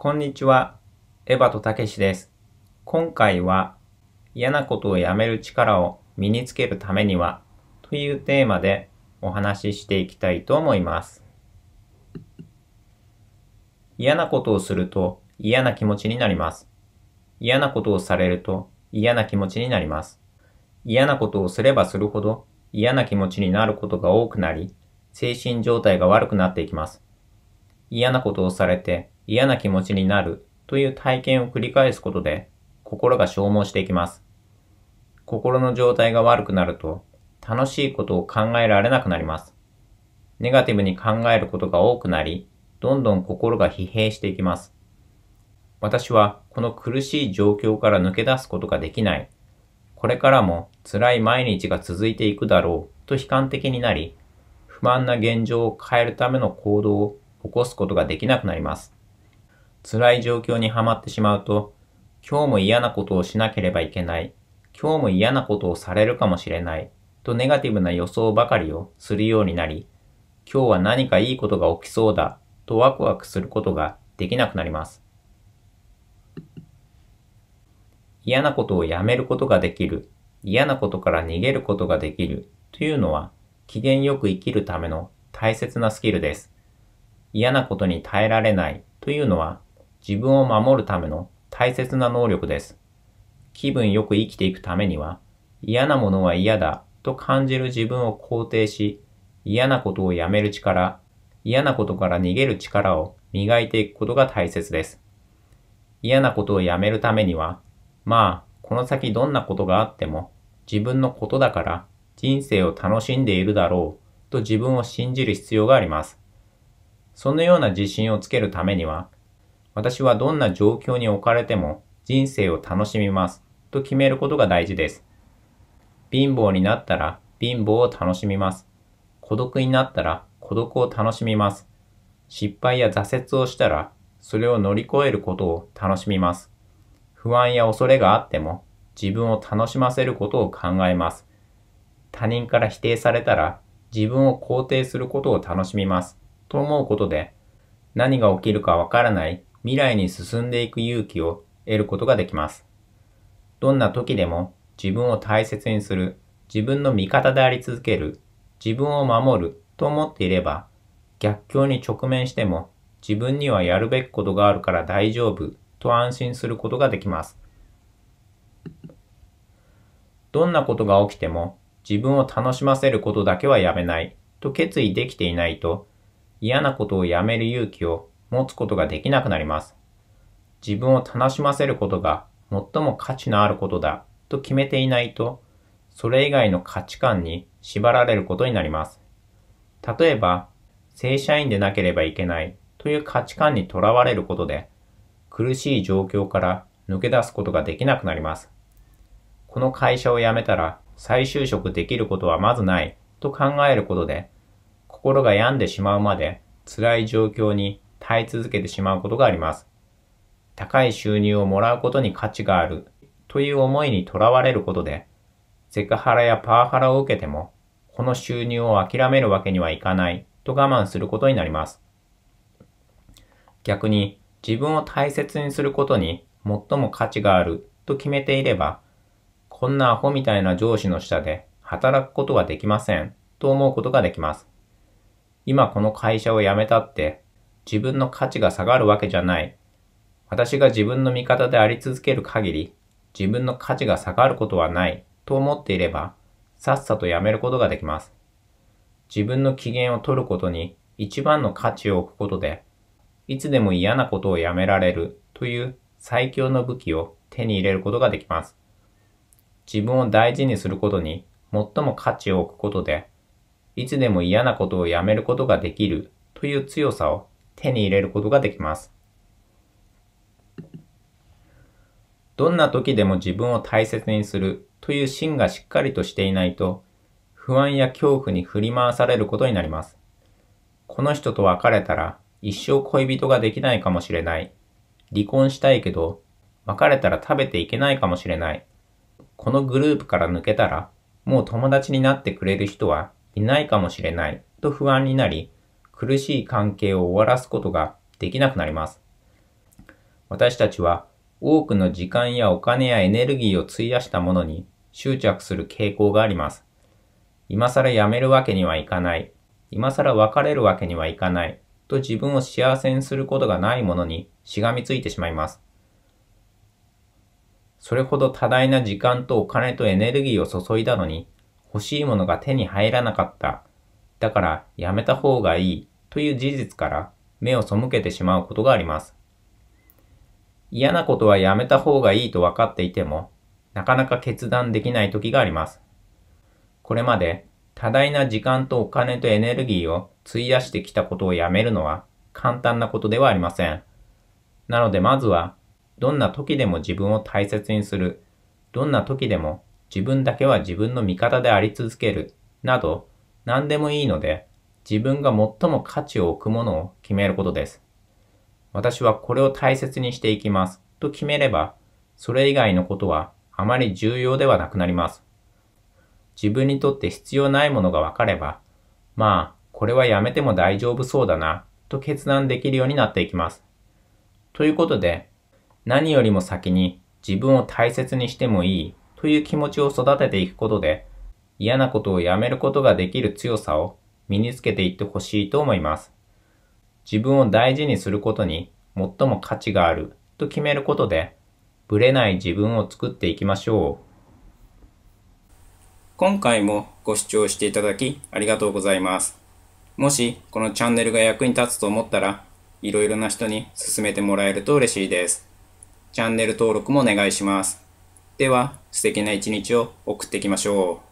こんにちは。エヴァとたけしです。今回は嫌なことをやめる力を身につけるためにはというテーマでお話ししていきたいと思います。嫌なことをすると嫌な気持ちになります。嫌なことをされると嫌な気持ちになります。嫌なことをすればするほど嫌な気持ちになることが多くなり、精神状態が悪くなっていきます。嫌なことをされて嫌な気持ちになるという体験を繰り返すことで心が消耗していきます。心の状態が悪くなると楽しいことを考えられなくなります。ネガティブに考えることが多くなり、どんどん心が疲弊していきます。私はこの苦しい状況から抜け出すことができない。これからも辛い毎日が続いていくだろうと悲観的になり、不満な現状を変えるための行動を起こすことができなくなります。辛い状況にはまってしまうと、今日も嫌なことをしなければいけない、今日も嫌なことをされるかもしれない、とネガティブな予想ばかりをするようになり、今日は何かいいことが起きそうだ、とワクワクすることができなくなります。嫌なことをやめることができる、嫌なことから逃げることができるというのは、機嫌よく生きるための大切なスキルです。嫌なことに耐えられないというのは、自分を守るための大切な能力です。気分よく生きていくためには、嫌なものは嫌だと感じる自分を肯定し、嫌なことをやめる力、嫌なことから逃げる力を磨いていくことが大切です。嫌なことをやめるためには、まあ、この先どんなことがあっても自分のことだから人生を楽しんでいるだろうと自分を信じる必要があります。そのような自信をつけるためには、私はどんな状況に置かれても人生を楽しみますと決めることが大事です。貧乏になったら貧乏を楽しみます。孤独になったら孤独を楽しみます。失敗や挫折をしたらそれを乗り越えることを楽しみます。不安や恐れがあっても自分を楽しませることを考えます。他人から否定されたら自分を肯定することを楽しみます。と思うことで何が起きるかわからない未来に進んでいく勇気を得ることができます。どんな時でも自分を大切にする、自分の味方であり続ける、自分を守ると思っていれば、逆境に直面しても自分にはやるべきことがあるから大丈夫と安心することができます。どんなことが起きても自分を楽しませることだけはやめないと決意できていないと嫌なことをやめる勇気を持つことができなくなります。自分を楽しませることが最も価値のあることだと決めていないと、それ以外の価値観に縛られることになります。例えば、正社員でなければいけないという価値観にとらわれることで、苦しい状況から抜け出すことができなくなります。この会社を辞めたら再就職できることはまずないと考えることで、心が病んでしまうまで辛い状況に耐え続けてしまうことがあります。高い収入をもらうことに価値があるという思いにとらわれることで、セクハラやパワハラを受けても、この収入を諦めるわけにはいかないと我慢することになります。逆に自分を大切にすることに最も価値があると決めていれば、こんなアホみたいな上司の下で働くことはできませんと思うことができます。今この会社を辞めたって自分の価値が下がるわけじゃない。私が自分の味方であり続ける限り、自分の価値が下がることはないと思っていれば、さっさとやめることができます。自分の機嫌を取ることに一番の価値を置くことで、いつでも嫌なことをやめられるという最強の武器を手に入れることができます。自分を大事にすることに最も価値を置くことで、いつでも嫌なことをやめることができるという強さを手に入れることができます。どんな時でも自分を大切にするという芯がしっかりとしていないと、不安や恐怖に振り回されることになります。この人と別れたら一生恋人ができないかもしれない。離婚したいけど、別れたら食べていけないかもしれない。このグループから抜けたら、もう友達になってくれる人はいないかもしれないと不安になり、苦しい関係を終わらすことができなくなります。私たちは多くの時間やお金やエネルギーを費やしたものに執着する傾向があります。今更辞めるわけにはいかない。今更別れるわけにはいかない。と自分を幸せにすることがないものにしがみついてしまいます。それほど多大な時間とお金とエネルギーを注いだのに、欲しいものが手に入らなかっただからやめた方がいいという事実から目を背けてしまうことがあります。嫌なことはやめた方がいいと分かっていても、なかなか決断できない時があります。これまで多大な時間とお金とエネルギーを費やしてきたことをやめるのは簡単なことではありません。なのでまずは、どんな時でも自分を大切にする、どんな時でも自分だけは自分の味方であり続ける、など、何でもいいので、自分が最も価値を置くものを決めることです。私はこれを大切にしていきますと決めれば、それ以外のことはあまり重要ではなくなります。自分にとって必要ないものが分かれば、まあ、これはやめても大丈夫そうだな、と決断できるようになっていきます。ということで、何よりも先に自分を大切にしてもいいという気持ちを育てていくことで、嫌なことをやめることができる強さを身につけていってほしいと思います。自分を大事にすることに最も価値があると決めることで、ぶれない自分を作っていきましょう。今回もご視聴していただきありがとうございます。もしこのチャンネルが役に立つと思ったら、いろいろな人に勧めてもらえると嬉しいです。チャンネル登録もお願いします。では、素敵な一日を送っていきましょう。